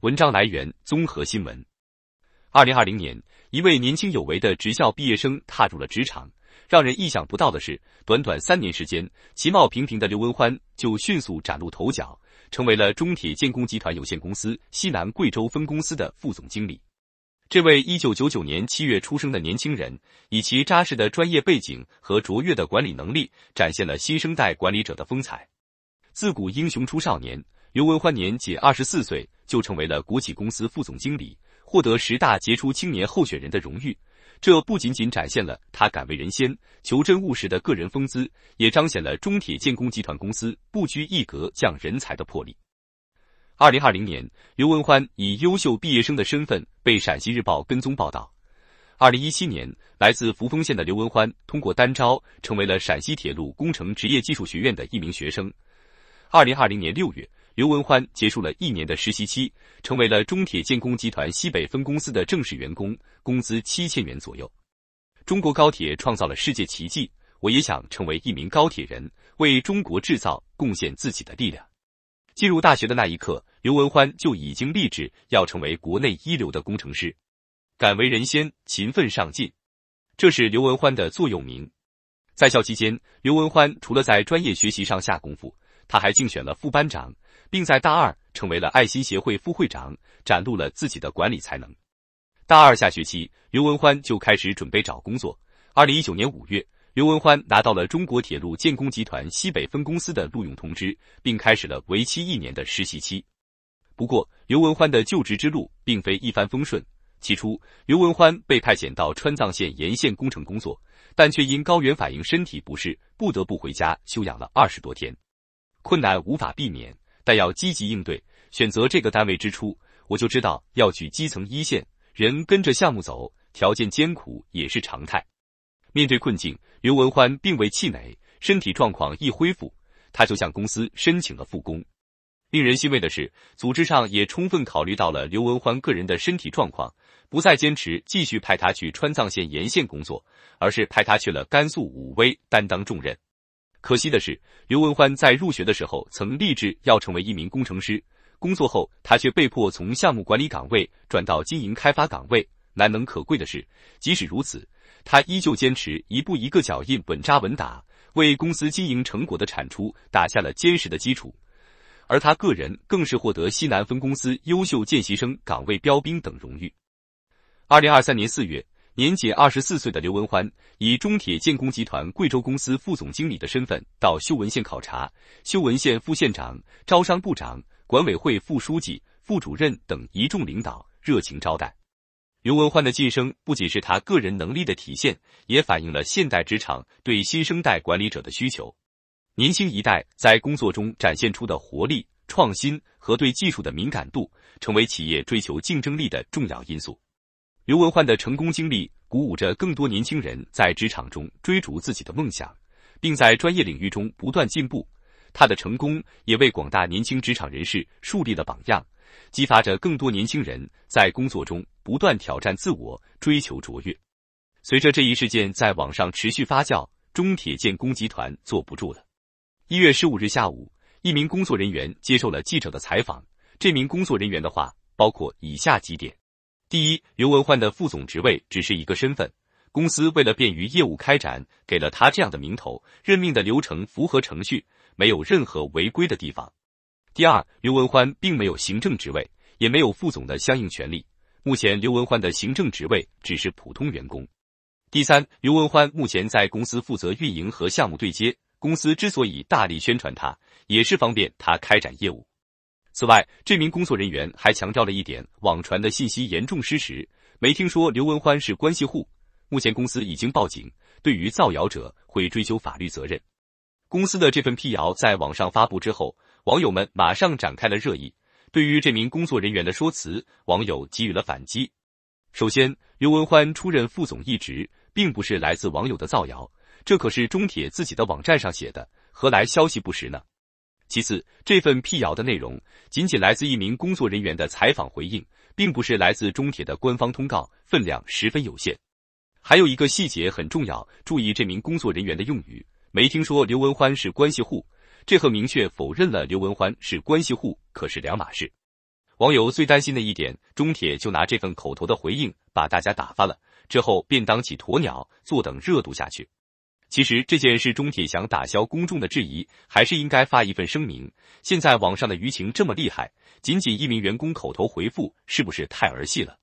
文章来源综合新闻。二零二零年，一位年轻有为的职校毕业生踏入了职场。让人意想不到的是，短短三年时间，其貌平平的刘文欢就迅速崭露头角，成为了中铁建工集团有限公司西南贵州分公司的副总经理。这位一九九九年七月出生的年轻人，以其扎实的专业背景和卓越的管理能力，展现了新生代管理者的风采。自古英雄出少年，刘文欢年仅二十四岁。就成为了国企公司副总经理，获得十大杰出青年候选人的荣誉。这不仅仅展现了他敢为人先、求真务实的个人风姿，也彰显了中铁建工集团公司不拘一格降人才的魄力。二零二零年，刘文欢以优秀毕业生的身份被陕西日报跟踪报道。二零一七年，来自扶风县的刘文欢通过单招成为了陕西铁路工程职业技术学院的一名学生。二零二零年六月。刘文欢结束了一年的实习期，成为了中铁建工集团西北分公司的正式员工，工资七千元左右。中国高铁创造了世界奇迹，我也想成为一名高铁人，为中国制造贡献自己的力量。进入大学的那一刻，刘文欢就已经立志要成为国内一流的工程师。敢为人先，勤奋上进，这是刘文欢的座右铭。在校期间，刘文欢除了在专业学习上下功夫，他还竞选了副班长。并在大二成为了爱心协会副会长，展露了自己的管理才能。大二下学期，刘文欢就开始准备找工作。二零一九年五月，刘文欢拿到了中国铁路建工集团西北分公司的录用通知，并开始了为期一年的实习期。不过，刘文欢的就职之路并非一帆风顺。起初，刘文欢被派遣到川藏线沿线工程工作，但却因高原反应身体不适，不得不回家休养了二十多天。困难无法避免。但要积极应对。选择这个单位之初，我就知道要去基层一线，人跟着项目走，条件艰苦也是常态。面对困境，刘文欢并未气馁，身体状况一恢复，他就向公司申请了复工。令人欣慰的是，组织上也充分考虑到了刘文欢个人的身体状况，不再坚持继续派他去川藏线沿线工作，而是派他去了甘肃武威担当重任。可惜的是，刘文欢在入学的时候曾立志要成为一名工程师，工作后他却被迫从项目管理岗位转到经营开发岗位。难能可贵的是，即使如此，他依旧坚持一步一个脚印，稳扎稳打，为公司经营成果的产出打下了坚实的基础。而他个人更是获得西南分公司优秀见习生、岗位标兵等荣誉。二零二三年四月。年仅二十四岁的刘文欢，以中铁建工集团贵州公司副总经理的身份到修文县考察，修文县副县长、招商部长、管委会副书记、副主任等一众领导热情招待。刘文欢的晋升不仅是他个人能力的体现，也反映了现代职场对新生代管理者的需求。年轻一代在工作中展现出的活力、创新和对技术的敏感度，成为企业追求竞争力的重要因素。刘文焕的成功经历鼓舞着更多年轻人在职场中追逐自己的梦想，并在专业领域中不断进步。他的成功也为广大年轻职场人士树立了榜样，激发着更多年轻人在工作中不断挑战自我，追求卓越。随着这一事件在网上持续发酵，中铁建工集团坐不住了。一月十五日下午，一名工作人员接受了记者的采访。这名工作人员的话包括以下几点。第一，刘文焕的副总职位只是一个身份，公司为了便于业务开展，给了他这样的名头，任命的流程符合程序，没有任何违规的地方。第二，刘文欢并没有行政职位，也没有副总的相应权利，目前刘文欢的行政职位只是普通员工。第三，刘文欢目前在公司负责运营和项目对接，公司之所以大力宣传他，也是方便他开展业务。此外，这名工作人员还强调了一点，网传的信息严重失实，没听说刘文欢是关系户。目前公司已经报警，对于造谣者会追究法律责任。公司的这份辟谣在网上发布之后，网友们马上展开了热议。对于这名工作人员的说辞，网友给予了反击。首先，刘文欢出任副总一职，并不是来自网友的造谣，这可是中铁自己的网站上写的，何来消息不实呢？其次，这份辟谣的内容仅仅来自一名工作人员的采访回应，并不是来自中铁的官方通告，分量十分有限。还有一个细节很重要，注意这名工作人员的用语，没听说刘文欢是关系户，这和明确否认了刘文欢是关系户可是两码事。网友最担心的一点，中铁就拿这份口头的回应把大家打发了，之后便当起鸵鸟，坐等热度下去。其实这件事，钟铁想打消公众的质疑，还是应该发一份声明。现在网上的舆情这么厉害，仅仅一名员工口头回复，是不是太儿戏了？